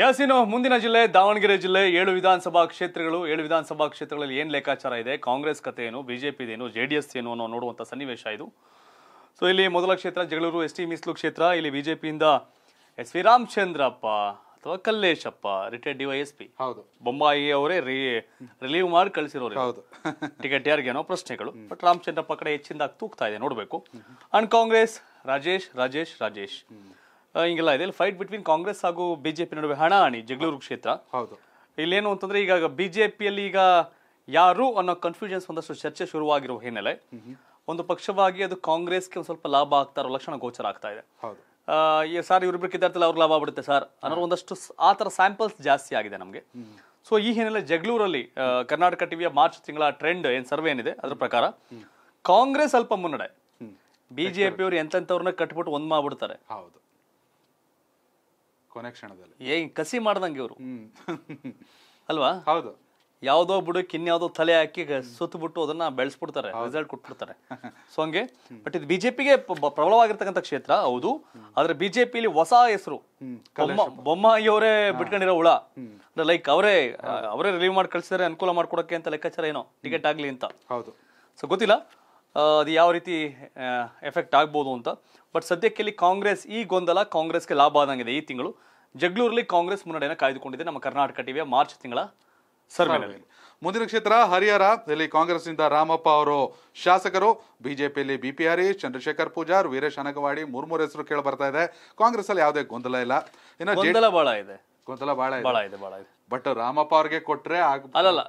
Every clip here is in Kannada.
ಯಾಸಿನೋ ಮುಂದಿನ ಜಿಲ್ಲೆ ದಾವಣಗೆರೆ ಜಿಲ್ಲೆ ಏಳು ವಿಧಾನಸಭಾ ಕ್ಷೇತ್ರಗಳು ಏಳು ವಿಧಾನಸಭಾ ಕ್ಷೇತ್ರಗಳಲ್ಲಿ ಏನು ಲೆಕ್ಕಾಚಾರ ಇದೆ ಕಾಂಗ್ರೆಸ್ ಕತೆ ಏನು ಬಿಜೆಪಿದೇನು ಜೆ ಡಿ ಎಸ್ ಏನು ಅನ್ನೋ ನೋಡುವಂಥ ಸನ್ನಿವೇಶ ಇದು ಸೊ ಇಲ್ಲಿ ಮೊದಲ ಕ್ಷೇತ್ರ ಜಗಳೂರು ಎಸ್ ಟಿ ಮೀಸಲು ಕ್ಷೇತ್ರ ಇಲ್ಲಿ ಬಿಜೆಪಿಯಿಂದ ಎಸ್ ವಿ ರಾಮಚಂದ್ರಪ್ಪ ಅಥವಾ Kalleshappa retired D Y S P ಹೌದು ಬೊಂಬಾಯಿ ಅವರೇ ರಿಲೀವ್ ಮಾಡಿ ಕಳಿಸಿರೋರು ಹೌದು ಟಿಕೆಟ್ ಯಾರಿಗೇನೋ ಪ್ರಶ್ನೆಗಳು ಬಟ್ ರಾಮಚಂದ್ರಪ್ಪ ಕಡೆ ಹೆಚ್ಚಿಂದ ತೂಗ್ತಾ ಇದೆ ನೋಡಬೇಕು ಅಂಡ್ ಕಾಂಗ್ರೆಸ್ ರಾಜೇಶ್ ರಾಜೇಶ್ ರಾಜೇಶ್ ಹಿಂಗೆಲ್ಲ ಇದೆ ಇಲ್ಲಿ ಫೈಟ್ ಬಿಟ್ವೀನ್ ಕಾಂಗ್ರೆಸ್ ಹಾಗೂ ಬಿಜೆಪಿ ನಡುವೆ ಹಣಾಹಣಿ ಜಗಳೂರು ಕ್ಷೇತ್ರ ಹೌದು ಇಲ್ಲೇನು ಅಂತಂದ್ರೆ ಈಗ ಬಿಜೆಪಿಯಲ್ಲಿ ಈಗ ಯಾರು ಅನ್ನೋ ಕನ್ಫ್ಯೂಷನ್ಸ್ ಒಂದಷ್ಟು ಚರ್ಚೆ ಶುರುವಾಗಿರುವ ಹಿನ್ನೆಲೆ ಒಂದು ಪಕ್ಷವಾಗಿ ಅದು ಕಾಂಗ್ರೆಸ್ಗೆ ಒಂದು ಸ್ವಲ್ಪ ಲಾಭ ಆಗ್ತಾ ಇರೋ ಲಕ್ಷಣ ಗೋಚರ ಆಗ್ತಾ ಇದೆ ಸರ್ ಇವ್ರಿಬ್ರು ಇದ್ದಾರೆ ಅವ್ರಿಗೆ ಲಾಭ ಆಗ್ಬಿಡುತ್ತೆ ಸರ್ ಅನ್ನೋ ಒಂದಷ್ಟು ಆ ಥರ ಸ್ಯಾಂಪಲ್ಸ್ ಜಾಸ್ತಿ ಆಗಿದೆ ನಮಗೆ ಸೊ ಈ ಹಿನ್ನೆಲೆ ಜಗಳೂರಲ್ಲಿ ಕರ್ನಾಟಕ ಟಿವಿಯ ಮಾರ್ಚ್ ತಿಂಗಳ ಟ್ರೆಂಡ್ ಏನು ಸರ್ವೆ ಏನಿದೆ ಅದ್ರ ಪ್ರಕಾರ ಕಾಂಗ್ರೆಸ್ ಸ್ವಲ್ಪ ಮುನ್ನಡೆ ಬಿಜೆಪಿಯವರು ಎಂತೆಂಥವ್ರನ್ನ ಕಟ್ಬಿಟ್ಟು ಒಂದ್ ಮಾಡ್ಬಿಡ್ತಾರೆ ಹೌದು ಏ ಕಸಿ ಮಾಡ್ದಂಗೆ ಇವರು ಅಲ್ವಾ ಹೌದು ಯಾವುದೋ ಬುಡಕ್ಕೆ ಇನ್ಯಾವುದೋ ತಲೆ ಹಾಕಿ ಬಿಟ್ಟು ಅದನ್ನ ಬೆಳೆಸ್ಬಿಡ್ತಾರೆ ರಿಸಲ್ಟ್ ಕೊಟ್ಬಿಡ್ತಾರೆ ಸೊ ಹಂಗೆ ಬಟ್ ಇದು ಬಿಜೆಪಿಗೆ ಪ್ರಬಲವಾಗಿರ್ತಕ್ಕಂಥ ಕ್ಷೇತ್ರ ಹೌದು ಆದ್ರೆ ಬಿಜೆಪಿಲಿ ಹೊಸ ಹೆಸರು ಬೊಮ್ಮಾಯಿ ಅವರೇ ಬಿಟ್ಕೊಂಡಿರೋ ಹುಳ ಅಂದ್ರೆ ಲೈಕ್ ಅವರೇ ಅವರೇ ರಿಲೀವ್ ಮಾಡಿ ಕಳ್ಸಿದ್ರೆ ಅನುಕೂಲ ಮಾಡ್ಕೊಡಕ್ಕೆ ಅಂತ ಲೆಕ್ಕಾಚಾರ ಏನೋ ಟಿಕೆಟ್ ಆಗ್ಲಿ ಅಂತ ಹೌದು ಸೊ ಗೊತ್ತಿಲ್ಲ ಅದು ಯಾವ ರೀತಿ ಎಫೆಕ್ಟ್ ಆಗ್ಬೋದು ಅಂತ ಬಟ್ ಸದ್ಯಕ್ಕೆ ಇಲ್ಲಿ ಕಾಂಗ್ರೆಸ್ ಈ ಗೊಂದಲ ಕಾಂಗ್ರೆಸ್ಗೆ ಲಾಭ ಆದಂಗಿದೆ ಈ ತಿಂಗಳು ಜಗಳೂರಲ್ಲಿ ಕಾಂಗ್ರೆಸ್ ಮುನ್ನಡೆಯನ್ನು ಕಾಯ್ದುಕೊಂಡಿದೆ ನಮ್ಮ ಕರ್ನಾಟಕ ಟಿವಿಯ ಮಾರ್ಚ್ ತಿಂಗಳ ಸರ್ವೆನಲ್ಲಿ ಮುಂದಿನ ಕ್ಷೇತ್ರ ಹರಿಹರ ಇಲ್ಲಿ ಕಾಂಗ್ರೆಸ್ನಿಂದ ರಾಮಪ್ಪ ಅವರು ಶಾಸಕರು ಬಿಜೆಪಿಯಲ್ಲಿ ಬಿ ಪಿ ಹರೀಶ್ ಚಂದ್ರಶೇಖರ್ ಪೂಜಾರ್ ವೀರೇಶ್ ಅನಗವಾಡಿ ಮೂರ್ ಮೂರು ಹೆಸರು ಕೇಳಿ ಬರ್ತಾ ಇದೆ ಕಾಂಗ್ರೆಸ್ ಅಲ್ಲಿ ಯಾವುದೇ ಗೊಂದಲ ಇಲ್ಲ ಇನ್ನು ಗೊಂದಲ ಬಹಳ ಇದೆ ಗೊಂದಲ ಬಹಳ ಬಹಳ ಇದೆ ಬಹಳ ಇದೆ ಬಟ್ ರಾಮಪ್ಪ ಅವ್ರಿಗೆ ಕೊಟ್ರೆ ಅಲ್ಲಲ್ಲ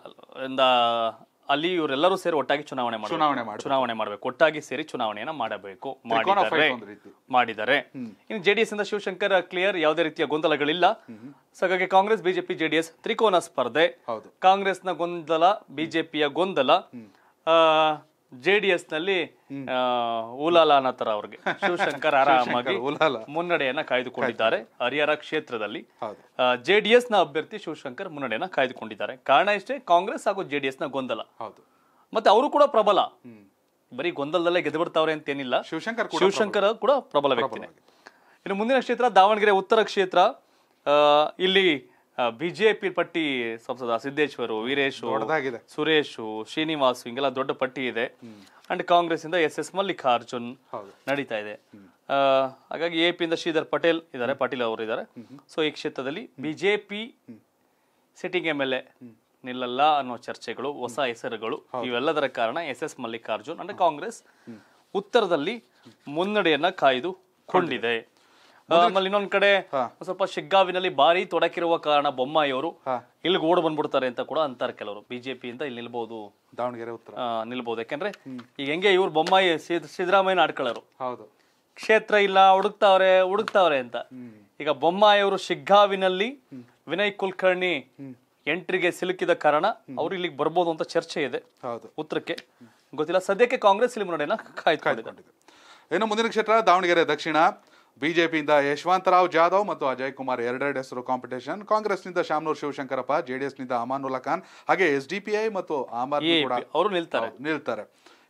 ಅಲ್ಲಿ ಇವರೆಲ್ಲರೂ ಸೇರಿ ಒಟ್ಟಾಗಿ ಚುನಾವಣೆ ಚುನಾವಣೆ ಚುನಾವಣೆ ಮಾಡಬೇಕು ಒಟ್ಟಾಗಿ ಸೇರಿ ಚುನಾವಣೆಯನ್ನ ಮಾಡಬೇಕು ಮಾಡಿದರೆ ಇನ್ನು ಜೆಡಿಎಸ್ ಇಂದ ಶಿವಶಂಕರ್ ಕ್ಲಿಯರ್ ಯಾವುದೇ ರೀತಿಯ ಗೊಂದಲಗಳಿಲ್ಲ ಹಾಗಾಗಿ ಕಾಂಗ್ರೆಸ್ ಬಿಜೆಪಿ ಜೆಡಿಎಸ್ ತ್ರಿಕೋನ ಸ್ಪರ್ಧೆ ಕಾಂಗ್ರೆಸ್ನ ಗೊಂದಲ ಬಿಜೆಪಿಯ ಗೊಂದಲ ಜೆ ಡಿ ಎಸ್ ನಲ್ಲಿ ಊಲಾಲ ಅನ್ನತರ ಅವ್ರಿಗೆ ಶಿವಶಂಕರ್ ಆರಾಮಾಗಿ ಮುನ್ನಡೆಯನ್ನ ಕಾಯ್ದುಕೊಂಡಿದ್ದಾರೆ ಹರಿಹರ ಕ್ಷೇತ್ರದಲ್ಲಿ ಜೆ ಡಿ ಎಸ್ ನ ಅಭ್ಯರ್ಥಿ ಶಿವಶಂಕರ್ ಮುನ್ನಡೆಯನ್ನ ಕಾಯ್ದುಕೊಂಡಿದ್ದಾರೆ ಕಾರಣ ಇಷ್ಟೇ ಕಾಂಗ್ರೆಸ್ ಹಾಗೂ ಜೆ ಡಿ ಎಸ್ ನ ಗೊಂದಲ ಮತ್ತೆ ಅವರು ಕೂಡ ಪ್ರಬಲ ಬರೀ ಗೊಂದಲದಲ್ಲೇ ಗೆದ್ಬಿಡ್ತಾವ್ರೆ ಅಂತ ಏನಿಲ್ಲ ಶಿವಶಂಕರ್ ಶಿವಶಂಕರ್ ಕೂಡ ಪ್ರಬಲ ವ್ಯಕ್ತಿನೇ ಇನ್ನು ಮುಂದಿನ ಕ್ಷೇತ್ರ ದಾವಣಗೆರೆ ಉತ್ತರ ಕ್ಷೇತ್ರ ಇಲ್ಲಿ ಬಿಜೆಪಿ ಪಟ್ಟಿ ಸಂಸದ ಸಿದ್ದೇಶ್ವರು ವೀರೇಶ್ ಸುರೇಶು ಶ್ರೀನಿವಾಸ್ ಹಿಂಗೆಲ್ಲ ದೊಡ್ಡ ಪಟ್ಟಿ ಇದೆ ಅಂಡ್ ಕಾಂಗ್ರೆಸ್ ಇಂದ ಎಸ್ ಎಸ್ ಮಲ್ಲಿಕಾರ್ಜುನ್ ನಡೀತಾ ಇದೆ ಹಾಗಾಗಿ ಎ ಪಿಯಿಂದ ಶ್ರೀಧರ್ ಪಟೇಲ್ ಇದ್ದಾರೆ ಪಾಟೀಲ್ ಅವರು ಇದ್ದಾರೆ ಸೊ ಈ ಕ್ಷೇತ್ರದಲ್ಲಿ BJP sitting M L A ನಿಲ್ಲಲ್ಲ ಅನ್ನೋ ಚರ್ಚೆಗಳು ಹೊಸ ಹೆಸರುಗಳು ಇವೆಲ್ಲದರ ಕಾರಣ S S Mallikarjun and Congress ಉತ್ತರದಲ್ಲಿ ಮುನ್ನಡೆಯನ್ನ ಕಾಯ್ದುಕೊಂಡಿದೆ ಆಮೇಲೆ ಇನ್ನೊಂದ್ ಕಡೆ ಸ್ವಲ್ಪ ಶಿಗ್ಗಾವಿನಲ್ಲಿ ಬಾರಿ ತೊಡಕಿರುವ ಕಾರಣ ಬೊಮ್ಮಾಯಿಯವರು ಇಲ್ಲಿ ಓಡ್ ಬಂದ್ಬಿಡ್ತಾರೆ ಅಂತ ಕೂಡ ಅಂತಾರೆ ಕೆಲವರು ಬಿಜೆಪಿ ಅಂತ ಇಲ್ಲಿ ನಿಲ್ಬಹುದು ದಾವಣಗೆರೆ ಉತ್ತರ ನಿಲ್ಬಹುದು ಯಾಕಂದ್ರೆ ಈಗ ಹೆಂಗೆ ಇವ್ರು ಬೊಮ್ಮಾಯಿ ಸಿದ್ದರಾಮಯ್ಯ ಆಡ್ಕೊಳ್ಳೋರು ಹೌದು ಕ್ಷೇತ್ರ ಇಲ್ಲ ಹುಡುಕ್ತಾವ್ರೆ ಹುಡುಕ್ತಾವ್ರೆ ಅಂತ ಈಗ ಬೊಮ್ಮಾಯಿಯವರು ಶಿಗ್ಗಾವಿನಲ್ಲಿ ವಿನಯ್ ಕುಲಕರ್ಣಿ ಎಂಟ್ರಿಗೆ ಸಿಲುಕಿದ ಕಾರಣ ಅವ್ರು ಇಲ್ಲಿಗೆ ಬರ್ಬೋದು ಅಂತ ಚರ್ಚೆ ಇದೆ ಉತ್ತರಕ್ಕೆ ಗೊತ್ತಿಲ್ಲ ಸದ್ಯಕ್ಕೆ ಕಾಂಗ್ರೆಸ್ ಇಲ್ಲಿ ಮುನ್ನಡೆಯನ್ನ ಕಾಯ್ದುಕೊಂಡಿದೆ ಇನ್ನು ಮುಂದಿನ ಕ್ಷೇತ್ರ ದಾವಣಗೆರೆ ದಕ್ಷಿಣ ಬಿಜೆಪಿಯಿಂದ ಯಶವಂತರಾವ್ ಜಾಧವ್ ಮತ್ತು ಅಜಯ್ ಕುಮಾರ್ ಎರಡೆರಡು ಹೆಸರು ಕಾಂಪಿಟೇಷನ್ ಕಾಂಗ್ರೆಸ್ನಿಂದ ಶಾಮನೂರ್ ಶಿವಶಂಕರಪ್ಪ ನಿಂದ ಅಮಾನುಲ್ಲಾ ಖಾನ್ ಹಾಗೆ ಎಸ್ ಡಿ ಪಿ ಐ ಮತ್ತು ಆಮ್ ಆದ್ಮಿ ಕೂಡ ಅವರು ನಿಲ್ತಾರೆ ನಿಲ್ತಾರೆ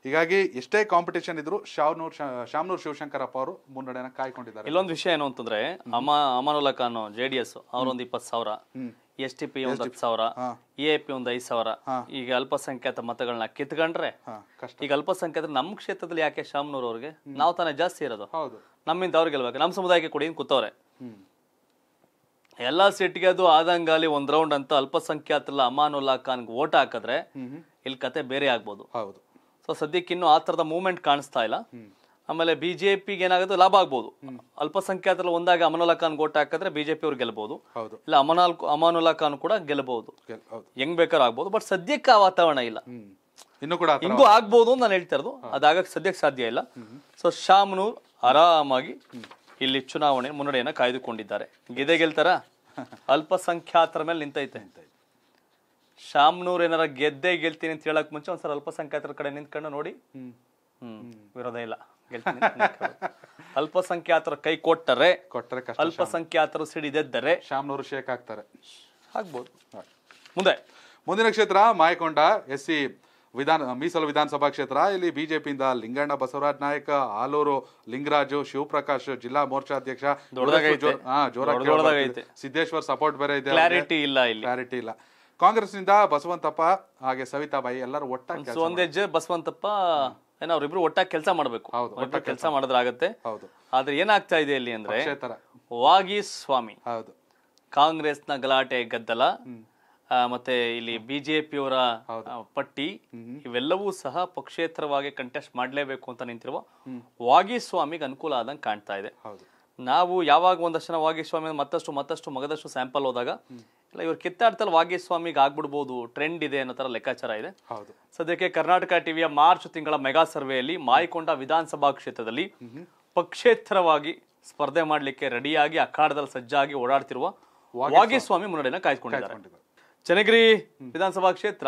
ಹೀಗಾಗಿ ಎಷ್ಟೇ ಕಾಂಪಿಟೇಷನ್ ಇದ್ರು ಶಾಮ್ನೂರ್ ಶಾಮನೂರ್ ಶಿವಶಂಕರಪ್ಪ ಅವರು ಮುನ್ನಡೆಯನ್ನು ಕಾಯ್ಕೊಂಡಿದ್ದಾರೆ ಇಲ್ಲೊಂದು ವಿಷಯ ಏನು ಅಂತಂದ್ರೆ ನಮ್ಮ ಅಮಾನುಲ್ಲಾ ಖಾನ್ ಜೆಡಿಎಸ್ ಅವರೊಂದು ಇಪ್ಪತ್ತು ಸಾವಿರ ಎಸ್ ಟಿ ಪಿ ಒಂದ್ ಹತ್ತು ಸಾವಿರ ಎ ಪಿ ಒಂದ್ ಐದು ಸಾವಿರ ಈಗ ಅಲ್ಪಸಂಖ್ಯಾತ ಮತಗಳನ್ನ ಕಿತ್ಕೊಂಡ್ರೆ ಈಗ ಅಲ್ಪಸಂಖ್ಯಾತ ನಮ್ಮ ಕ್ಷೇತ್ರದಲ್ಲಿ ಯಾಕೆ ಶಾಮ್ನೂರ್ ಅವ್ರಿಗೆ ನಾವು ತಾನೇ ಜಾಸ್ತಿ ಇರೋದು ನಮ್ಮಿಂದ ಅವ್ರಿಗೆ ಗೆಲ್ಬೇಕು ನಮ್ಮ ಸಮುದಾಯಕ್ಕೆ ಕೊಡಿ ಕೂತವ್ರೆ ಎಲ್ಲಾ ಸೀಟ್ಗೆ ಅದು ಆದಂಗಾಲಿ ಒಂದ್ ರೌಂಡ್ ಅಂತ ಅಲ್ಪಸಂಖ್ಯಾತ ಅಮಾನುಲ್ಲಾ ಖಾನ್ ಓಟ್ ಹಾಕಿದ್ರೆ ಇಲ್ಲಿ ಕತೆ ಬೇರೆ ಆಗ್ಬೋದು ಸೊ ಸದ್ಯಕ್ಕೆ ಇನ್ನು ಆ ತರದ ಮೂವ್ಮೆಂಟ್ ಕಾಣಿಸ್ತಾ ಇಲ್ಲ ಆಮೇಲೆ ಬಿಜೆಪಿಗೆ ಏನಾಗುತ್ತೆ ಲಾಭ ಆಗ್ಬೋದು ಅಲ್ಪಸಂಖ್ಯಾತರ ಒಂದಾಗ ಅಮನುಲ್ಲಾ ಖಾನ್ ಗೋಟ್ ಹಾಕಿದ್ರೆ ಬಿಜೆಪಿ ಅವ್ರು ಗೆಲ್ಬಹುದು ಇಲ್ಲ ಅಮನಾಲ್ ಅಮಾನುಲ್ಲಾ ಖಾನ್ ಕೂಡ ಗೆಲ್ಬಹುದು ಹೆಂಗ್ ಬೇಕಾದ್ರೂ ಆಗ್ಬೋದು ಬಟ್ ಸದ್ಯಕ್ಕೆ ಆ ವಾತಾವರಣ ಇಲ್ಲ ಇನ್ನು ಕೂಡ ಹಿಂಗೂ ಆಗ್ಬೋದು ಅಂತ ನಾನು ಹೇಳ್ತಾ ಇರೋದು ಅದಾಗಕ್ಕೆ ಸದ್ಯಕ್ಕೆ ಸಾಧ್ಯ ಇಲ್ಲ ಸೊ ಶಾಮನೂರ್ ಆರಾಮಾಗಿ ಇಲ್ಲಿ ಚುನಾವಣೆ ಮುನ್ನಡೆಯನ್ನ ಕಾಯ್ದುಕೊಂಡಿದ್ದಾರೆ ಗೆದೆ ಗೆಲ್ತಾರ ಅಲ್ಪಸಂಖ್ಯಾತರ ಮೇಲೆ ನಿಂತೈತೆ ಶಾಮನೂರ್ ಏನಾರ ಗೆದ್ದೆ ಗೆಲ್ತೀನಿ ಅಂತ ಹೇಳಕ್ ಮುಂಚೆ ಒಂದ್ಸಲ ಅಲ್ಪಸಂಖ್ಯಾತರ ಕಡೆ ನಿಂತ್ಕೊಂಡು ನೋಡಿ ಹ್ಮ್ ವಿರೋಧ ಇಲ್ಲ ಅಲ್ಪಸಂಖ್ಯಾತರ ಕೈ ಕೊಟ್ಟರೆ ಕೊಟ್ಟರೆ ಅಲ್ಪಸಂಖ್ಯಾತರು ಸಿಡಿದೆದ್ದರೆ ಶಾಮ್ನೂರು ಶೇಖ್ ಆಗ್ತಾರೆ ಆಗ್ಬೋದು ಮುಂದೆ ಮುಂದಿನ ಕ್ಷೇತ್ರ ಮಾಯಕೊಂಡ ಎಸ್ ಸಿ ವಿಧಾನ ಮೀಸಲು ವಿಧಾನಸಭಾ ಕ್ಷೇತ್ರ ಇಲ್ಲಿ ಬಿಜೆಪಿಯಿಂದ ಲಿಂಗಣ್ಣ ಬಸವರಾಜ್ ನಾಯಕ ಆಲೂರು ಲಿಂಗರಾಜು ಶಿವಪ್ರಕಾಶ್ ಜಿಲ್ಲಾ ಅಧ್ಯಕ್ಷ ಸಿದ್ದೇಶ್ವರ್ ಸಪೋರ್ಟ್ ಬೇರೆ ಇದೆ ಕ್ಲಾರಿಟಿ ಇಲ್ಲ ಕ್ಲಾರಿಟಿ ಇಲ್ಲ ಕಾಂಗ್ರೆಸ್ ನಿಂದ ಬಸವಂತಪ್ಪ ಹಾಗೆ ಸವಿತಾಬಾಯಿ ಎಲ್ಲರೂ ಒಟ್ಟಾಗಿ ಬಸವಂತಪ್ಪ ಅವ್ರಿಬ್ರು ಒಟ್ಟಾಗಿ ಕೆಲಸ ಮಾಡಬೇಕು ಒಟ್ಟಾಗಿ ಕೆಲಸ ಮಾಡಿದ್ರಾಗತ್ತೆ ಆದ್ರೆ ಏನಾಗ್ತಾ ಇದೆ ಇಲ್ಲಿ ಅಂದ್ರೆ ವಾಗಿ ಸ್ವಾಮಿ ಹೌದು ನ ಗಲಾಟೆ ಗದ್ದಲ ಮತ್ತೆ ಇಲ್ಲಿ ಬಿಜೆಪಿಯವರ ಪಟ್ಟಿ ಇವೆಲ್ಲವೂ ಸಹ ಪಕ್ಷೇತರವಾಗಿ ಕಂಟೆಸ್ಟ್ ಮಾಡಲೇಬೇಕು ಅಂತ ನಿಂತಿರುವ ವಾಗಿ ಸ್ವಾಮಿಗೆ ಅನುಕೂಲ ಆದಂಗೆ ಕಾಣ್ತಾ ಇದೆ ನಾವು ಯಾವಾಗ ಒಂದಷ್ಟು ಜನ ಮತ್ತಷ್ಟು ಮತ್ತಷ್ಟು ಮಗದಷ್ಟು ಸ್ಯಾಂಪಲ್ ಹೋದಾಗ ಅಲ್ಲ ಇವ್ರು ಕಿತ್ತಾಡ್ತಲ್ಲಿ ವಾಗೇಸ್ವಾಮಿಗೆ ಆಗ್ಬಿಡ್ಬೋದು ಟ್ರೆಂಡ್ ಇದೆ ಅನ್ನೋ ತರ ಲೆಕ್ಕಾಚಾರ ಇದೆ ಹೌದು ಸದ್ಯಕ್ಕೆ ಕರ್ನಾಟಕ ಟಿವಿಯ ಮಾರ್ಚ್ ತಿಂಗಳ ಮೆಗಾ ಸರ್ವೆಯಲ್ಲಿ ಮಾಯಕೊಂಡ ವಿಧಾನಸಭಾ ಕ್ಷೇತ್ರದಲ್ಲಿ ಪಕ್ಷೇತರವಾಗಿ ಸ್ಪರ್ಧೆ ಮಾಡಲಿಕ್ಕೆ ರೆಡಿಯಾಗಿ ಅಖಾಡದಲ್ಲಿ ಸಜ್ಜಾಗಿ ಓಡಾಡ್ತಿರುವ ವಾಗೇಸ್ವಾಮಿ ಮುನ್ನಡೆಯನ್ನು ಕಾಯ್ದುಕೊಂಡಿದ್ದಾರೆ ಚನಗಿರಿ ವಿಧಾನಸಭಾ ಕ್ಷೇತ್ರ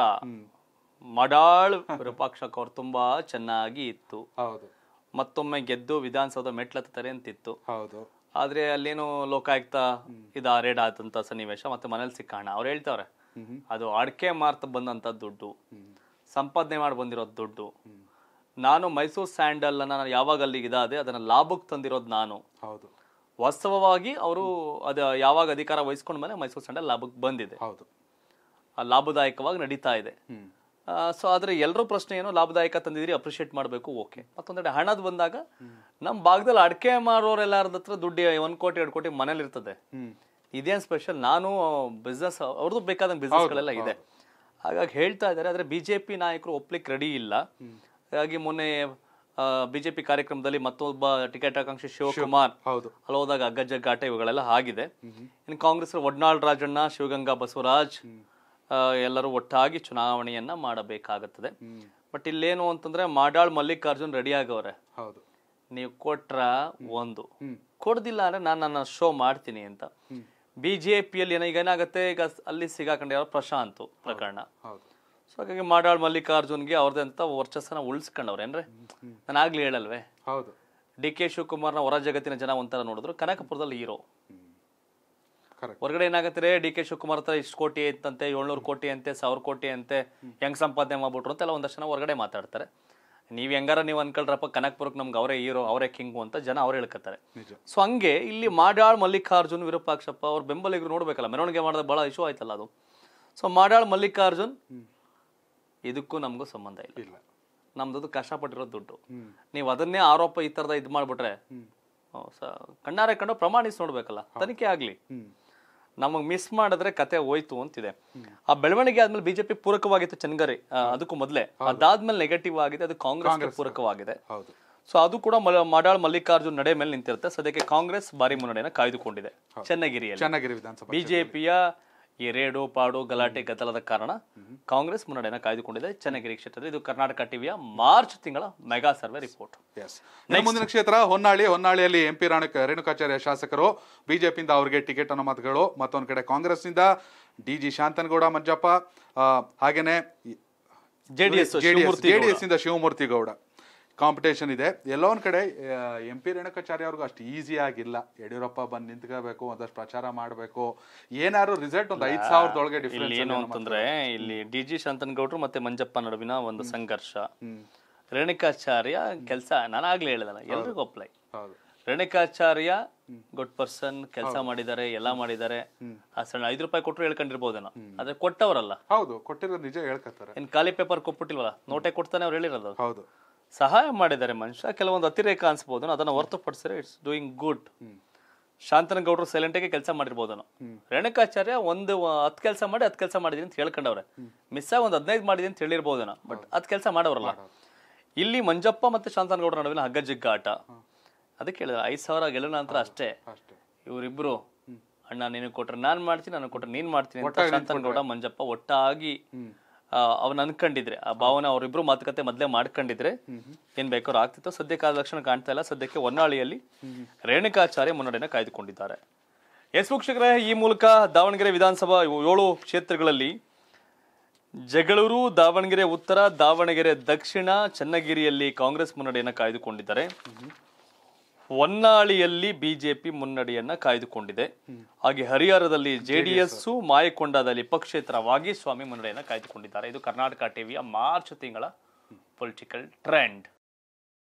ಮಡಾಳ್ ವಿರೂಪಾಕ್ಷ ಅವ್ರು ತುಂಬಾ ಚೆನ್ನಾಗಿ ಇತ್ತು ಮತ್ತೊಮ್ಮೆ ಗೆದ್ದು ವಿಧಾನಸೌಧ ಮೆಟ್ಲತ್ತಾರೆ ಅಂತಿತ್ತು ಹೌದು ಆದರೆ ಅಲ್ಲೇನೋ ಲೋಕಾಯುಕ್ತ ಇದ ರೇಡ್ ಆದಂಥ ಸನ್ನಿವೇಶ ಮತ್ತೆ ಮನೇಲಿ ಸಿಕ್ಕಾಣ ಅವ್ರು ಹೇಳ್ತಾವ್ರೆ ಅದು ಅಡಕೆ ಮಾರ್ತ ಬಂದಂತ ದುಡ್ಡು ಸಂಪಾದನೆ ಮಾಡಿ ಬಂದಿರೋದು ದುಡ್ಡು ನಾನು ಮೈಸೂರು ಸ್ಯಾಂಡಲ್ ಅನ್ನ ನಾನು ಯಾವಾಗ ಅಲ್ಲಿಗೆ ಇದಾದೆ ಅದನ್ನ ಲಾಭಕ್ಕೆ ತಂದಿರೋದು ನಾನು ಹೌದು ವಾಸ್ತವವಾಗಿ ಅವರು ಅದು ಯಾವಾಗ ಅಧಿಕಾರ ವಹಿಸ್ಕೊಂಡ ಮೇಲೆ ಮೈಸೂರು ಸ್ಯಾಂಡಲ್ ಲಾಭಕ್ಕೆ ಬಂದಿದೆ ಹೌದು ಲಾಭದಾಯಕವಾಗಿ ನಡೀತಾ ಇದೆ ಸೊ ಆದರೆ ಎಲ್ಲರೂ ಪ್ರಶ್ನೆ ಏನು ಲಾಭದಾಯಕ ತಂದಿದ್ರಿ ಅಪ್ರಿಷಿಯೇಟ್ ಮಾಡಬೇಕು ಓಕೆ ಮತ್ತೊಂದೆಡೆ ಹಣದ ಬಂದಾಗ ನಮ್ಮ ಭಾಗದಲ್ಲಿ ಅಡಿಕೆ ಮಾರೋರೆಲ್ಲಾರದ ಹತ್ರ ದುಡ್ಡು ಒಂದು ಕೋಟಿ ಎರಡು ಕೋಟಿ ಮನೇಲಿ ಇರ್ತದೆ ಇದೇನು ಸ್ಪೆಷಲ್ ನಾನು ಬಿಸ್ನೆಸ್ ಅವ್ರದ್ದು ಬೇಕಾದ ಬಿಸ್ನೆಸ್ಗಳೆಲ್ಲ ಇದೆ ಹಾಗಾಗಿ ಹೇಳ್ತಾ ಇದ್ದಾರೆ ಆದರೆ ಬಿ ಜೆ ಪಿ ನಾಯಕರು ಒಪ್ಲಿಕ್ಕೆ ರೆಡಿ ಇಲ್ಲ ಹಾಗಾಗಿ ಮೊನ್ನೆ ಬಿಜೆಪಿ ಕಾರ್ಯಕ್ರಮದಲ್ಲಿ ಮತ್ತೊಬ್ಬ ಟಿಕೆಟ್ ಆಕಾಂಕ್ಷಿ ಶಿವಕುಮಾರ್ ಅಲ್ಲಿ ಹೋದಾಗ ಅಗ್ಗಜ್ಜ ಘಾಟ ಇವುಗಳೆಲ್ಲ ಆಗಿದೆ ಇನ್ನು ಕಾಂಗ್ರೆಸ್ ಒಡ್ನಾಳ್ ರಾಜಣ್ಣ ಶಿವಗಂಗಾ ಬಸವರಾಜ್ ಎಲ್ಲರೂ ಒಟ್ಟಾಗಿ ಚುನಾವಣೆಯನ್ನ ಮಾಡಬೇಕಾಗುತ್ತದೆ ಬಟ್ ಇಲ್ಲೇನು ಅಂತಂದ್ರೆ ಮಾಡಾಳ್ ಮಲ್ಲಿಕಾರ್ಜುನ್ ರೆಡಿ ಆಗವ್ರೆ ಹೌದು ನೀವು ಕೊಟ್ರ ಒಂದು ಕೊಡ್ದಿಲ್ಲ ಅಂದ್ರೆ ನಾನು ನನ್ನ ಶೋ ಮಾಡ್ತೀನಿ ಅಂತ ಬಿಜೆಪಿಯಲ್ಲಿ ಏನ ಈಗ ಏನಾಗುತ್ತೆ ಈಗ ಅಲ್ಲಿ ಸಿಗಾಕೊಂಡು ಪ್ರಶಾಂತ್ ಪ್ರಕರಣ ಸೊ ಹಾಗಾಗಿ ಮಾಡಾಳ್ ಮಲ್ಲಿಕಾರ್ಜುನ್ಗೆ ಅವ್ರದ್ದೇ ಅಂತ ವರ್ಚಸ್ಸನ್ನ ಏನ್ರೀ ನಾನು ಆಗ್ಲಿ ಹೇಳಲ್ವೇ ಡಿ ಕೆ ಶಿವಕುಮಾರ್ನ ಹೊರ ಜಗತ್ತಿನ ಜನ ಒಂಥರ ನೋಡಿದ್ರು ಕನಕಪುರದಲ್ಲಿ ಹೀರೋ ಹೊರಗಡೆ ಏನಾಗುತ್ತೆ ಡಿ ಕೆ ಶಿವಕುಮಾರ್ ಹತ್ರ ಇಷ್ಟು ಕೋಟಿ ಐತಂತೆ ಏಳ್ನೂರು ಕೋಟಿ ಅಂತೆ ಸಾವಿರ ಕೋಟಿ ಅಂತೆ ಹೆಂಗ್ ಸಂಪಾದನೆ ಮಾಡ್ಬಿಟ್ರು ಎಲ್ಲ ಒಂದಷ್ಟು ಜನ ಹೊರಗಡೆ ಮಾತಾಡ್ತಾರೆ ನೀವ್ ಹೆಂಗಾರ ನೀವ್ ಅನ್ಕೊಳ್ರಪ್ಪ ಕನಕ್ಪುರಕ್ಕೆ ನಮ್ಗೆ ಅವರೇ ಹೀರೋ ಅವರೇ ಕಿಂಗು ಅಂತ ಜನ ಅವ್ರು ಹೇಳ್ಕೊತಾರೆ ಸೊ ಹಂಗೆ ಇಲ್ಲಿ ಮಾಡಾಳ್ ಮಲ್ಲಿಕಾರ್ಜುನ್ ವಿರೂಪಾಕ್ಷಪ್ಪ ಅವ್ರ ಬೆಂಬಲಿಗರು ನೋಡ್ಬೇಕಲ್ಲ ಮೆರವಣಿಗೆ ಮಾಡಿದ ಬಹಳ ಇಶ್ಯೂ ಆಯ್ತಲ್ಲ ಅದು ಸೊ ಮಾಡಾಳ್ ಮಲ್ಲಿಕಾರ್ಜುನ್ ಇದಕ್ಕೂ ನಮಗೂ ಸಂಬಂಧ ಇಲ್ಲ ನಮ್ದು ಕಷ್ಟಪಟ್ಟಿರೋ ದುಡ್ಡು ನೀವು ಅದನ್ನೇ ಆರೋಪ ಈ ತರದ ಇದು ಮಾಡ್ಬಿಟ್ರೆ ಕಣ್ಣಾರೆ ಕಂಡು ಪ್ರಮಾಣಿಸಿ ನೋಡ್ಬೇಕಲ್ಲ ತನಿಖೆ ಆಗ್ಲಿ ನಮಗೆ ಮಿಸ್ ಮಾಡಿದ್ರೆ ಕತೆ ಹೋಯ್ತು ಅಂತಿದೆ ಆ ಬೆಳವಣಿಗೆ ಆದ್ಮೇಲೆ ಬಿಜೆಪಿ ಪೂರಕವಾಗಿತ್ತು ಚನ್ಗರಿ ಅದಕ್ಕೂ ಮೊದಲೇ ಅದಾದ್ಮೇಲೆ ನೆಗೆಟಿವ್ ಆಗಿದೆ ಅದು ಕಾಂಗ್ರೆಸ್ ಪೂರಕವಾಗಿದೆ ಸೊ ಅದು ಕೂಡ ಮಾಡಾಳ್ ಮಲ್ಲಿಕಾರ್ಜುನ್ ನಡೆ ಮೇಲೆ ನಿಂತಿರುತ್ತೆ ಸದ್ಯಕ್ಕೆ ಕಾಂಗ್ರೆಸ್ ಭಾರಿ ಮುನ್ನಡೆಯನ್ನು ಕಾಯ್ದುಕೊಂಡಿದೆ ಚನ್ನಗಿರಿಯಲ್ಲಿ ಬಿಜೆಪಿಯ ಈ ರೇಡು ಪಾಡು ಗಲಾಟೆ ಗದ್ದಲದ ಕಾರಣ ಕಾಂಗ್ರೆಸ್ ಮುನ್ನಡೆಯನ್ನು ಕಾಯ್ದುಕೊಂಡಿದೆ ಚನ್ನಗಿರಿ ಕ್ಷೇತ್ರದಲ್ಲಿ ಇದು ಕರ್ನಾಟಕ ಟಿವಿಯ ಮಾರ್ಚ್ ತಿಂಗಳ ಮೆಗಾ ಸರ್ವೆ ರಿಪೋರ್ಟ್ ಮುಂದಿನ ಕ್ಷೇತ್ರ ಹೊನ್ನಾಳಿ ಹೊನ್ನಾಳಿಯಲ್ಲಿ ಎಂಪಿ ರಾಣಕ ರೇಣುಕಾಚಾರ್ಯ ಶಾಸಕರು ಬಿಜೆಪಿಯಿಂದ ಅವರಿಗೆ ಟಿಕೆಟ್ ಅನ್ನೋ ಮಾತುಗಳು ಮತ್ತೊಂದು ಕಡೆ ಕಾಂಗ್ರೆಸ್ನಿಂದ ಡಿ ಜಿ ಶಾಂತನಗೌಡ ಮಂಜಪ್ಪ ಹಾಗೇನೆ ಜೆಡಿಎಸ್ ಜೆಡಿಎಸ್ ಇಂದ ಶಿವಮೂರ್ತಿ ಗೌಡ ಕಾಂಪಿಟೇಷನ್ ಇದೆ ಎಲ್ಲೋ ಒಂದು ಕಡೆ ಎಂ ಪಿ ರೇಣುಕಾಚಾರ್ಯ ಅವ್ರಿಗೂ ಅಷ್ಟು ಆಗಿಲ್ಲ ಯಡಿಯೂರಪ್ಪ ಬಂದು ನಿಂತ್ಕೋಬೇಕು ಒಂದಷ್ಟು ಪ್ರಚಾರ ಮಾಡಬೇಕು ಏನಾದ್ರು ರಿಸಲ್ಟ್ ಒಂದು ಐದು ಸಾವಿರದೊಳಗೆ ಡಿಫ್ರೆನ್ಸ್ ಏನು ಅಂತಂದ್ರೆ ಇಲ್ಲಿ ಡಿ ಜಿ ಶಾಂತನಗೌಡರು ಮತ್ತೆ ಮಂಜಪ್ಪ ನಡುವಿನ ಒಂದು ಸಂಘರ್ಷ ರೇಣುಕಾಚಾರ್ಯ ಕೆಲಸ ನಾನು ಆಗ್ಲೇ ಹೇಳಿದಲ್ಲ ಎಲ್ರಿಗೂ ಅಪ್ಲೈ ರೇಣುಕಾಚಾರ್ಯ ಗುಡ್ ಪರ್ಸನ್ ಕೆಲಸ ಮಾಡಿದ್ದಾರೆ ಎಲ್ಲಾ ಮಾಡಿದ್ದಾರೆ ಸಣ್ಣ ಐದು ರೂಪಾಯಿ ಕೊಟ್ಟರು ಹೇಳ್ಕೊಂಡಿರ್ಬೋದೇನೋ ಆದ್ರೆ ಕೊಟ್ಟವರಲ್ಲ ಹೌದು ಕೊಟ್ಟಿರೋ ನಿಜ ಹೇಳ್ಕೊತಾರೆ ಏನ್ ಖಾಲಿ ಪೇಪರ್ ಕೊಟ್ಬಿಟ್ಟಿಲ್ವಲ್ಲ ನೋಟೆ ಕೊಡ್ತಾನೆ ಅವ್ರು ಹೇಳಿರೋದು ಹೌದು ಸಹಾಯ ಮಾಡಿದ್ದಾರೆ ಮನುಷ್ಯ ಕೆಲವೊಂದು ಅತಿರೇಕ ಅನ್ಸ್ಬೋದು ಅದನ್ನು ಹೊರತುಪಡಿಸಿದ್ರೆ ಇಟ್ಸ್ ಡೂಯಿಂಗ್ ಗುಡ್ ಶಾಂತನಗೌಡರು ಸೈಲೆಂಟಾಗಿ ಕೆಲಸ ಮಾಡಿರ್ಬೋದನು ರೇಣುಕಾಚಾರ್ಯ ಒಂದು ಹತ್ತು ಕೆಲಸ ಮಾಡಿ ಹತ್ತು ಕೆಲಸ ಮಾಡಿದೀನಿ ಅಂತ ಹೇಳ್ಕೊಂಡವ್ರೆ ಮಿಸ್ ಒಂದು ಹದಿನೈದು ಮಾಡಿದೀನಿ ಅಂತ ಹೇಳಿರ್ಬೋದನ ಬಟ್ ಅದ್ ಕೆಲಸ ಮಾಡೋರಲ್ಲ ಇಲ್ಲಿ ಮಂಜಪ್ಪ ಮತ್ತೆ ಶಾಂತನಗೌಡರ ನಡುವಿನ ಹಗ್ಗ ಜಿಗ್ಗಾಟ ಅದಕ್ಕೆ ಹೇಳಿದ್ರೆ ಐದು ಸಾವಿರ ಗೆಲುವ ನಂತರ ಅಷ್ಟೇ ಇವರಿಬ್ರು ಅಣ್ಣ ನೀನು ಕೊಟ್ರೆ ನಾನು ಮಾಡ್ತೀನಿ ನಾನು ಕೊಟ್ರೆ ನೀನು ಮಾಡ್ತೀನಿ ಶಾಂತನಗೌಡ ಮಂಜಪ್ಪ ಒಟ್ಟಾಗಿ ಅವನ್ ಅನ್ಕೊಂಡಿದ್ರೆ ಆ ಭಾವನೆ ಅವರಿಬ್ರು ಮಾತುಕತೆ ಮೊದಲೇ ಮಾಡ್ಕೊಂಡಿದ್ರೆ ಏನ್ ಬೇಕಾದ್ರೂ ಆಗ್ತಿತ್ತು ಸದ್ಯಕ್ಕೆ ಲಕ್ಷಣ ಕಾಣ್ತಾ ಇಲ್ಲ ಸದ್ಯಕ್ಕೆ ಹೊನ್ನಾಳಿಯಲ್ಲಿ ರೇಣುಕಾಚಾರ್ಯ ಮುನ್ನಡೆಯನ್ನ ಕಾಯ್ದುಕೊಂಡಿದ್ದಾರೆ ಎಸ್ ವೀಕ್ಷಕರೇ ಈ ಮೂಲಕ ದಾವಣಗೆರೆ ವಿಧಾನಸಭಾ ಏಳು ಕ್ಷೇತ್ರಗಳಲ್ಲಿ ಜಗಳೂರು ದಾವಣಗೆರೆ ಉತ್ತರ ದಾವಣಗೆರೆ ದಕ್ಷಿಣ ಚನ್ನಗಿರಿಯಲ್ಲಿ ಕಾಂಗ್ರೆಸ್ ಮುನ್ನಡೆಯನ್ನು ಕಾಯ್ದುಕೊಂಡಿದ್ದಾರೆ ಹೊನ್ನಾಳಿಯಲ್ಲಿ ಬಿಜೆಪಿ ಮುನ್ನಡೆಯನ್ನ ಕಾಯ್ದುಕೊಂಡಿದೆ ಹಾಗೆ ಹರಿಹರದಲ್ಲಿ ಜೆಡಿಎಸ್ ಮಾಯಕೊಂಡದಲ್ಲಿ ಪಕ್ಷೇತರವಾಗಿ ಸ್ವಾಮಿ ಮುನ್ನಡೆಯನ್ನ ಕಾಯ್ದುಕೊಂಡಿದ್ದಾರೆ ಇದು ಕರ್ನಾಟಕ ಟಿವಿಯ ಮಾರ್ಚ್ ತಿಂಗಳ ಪೊಲಿಟಿಕಲ್ ಟ್ರೆಂಡ್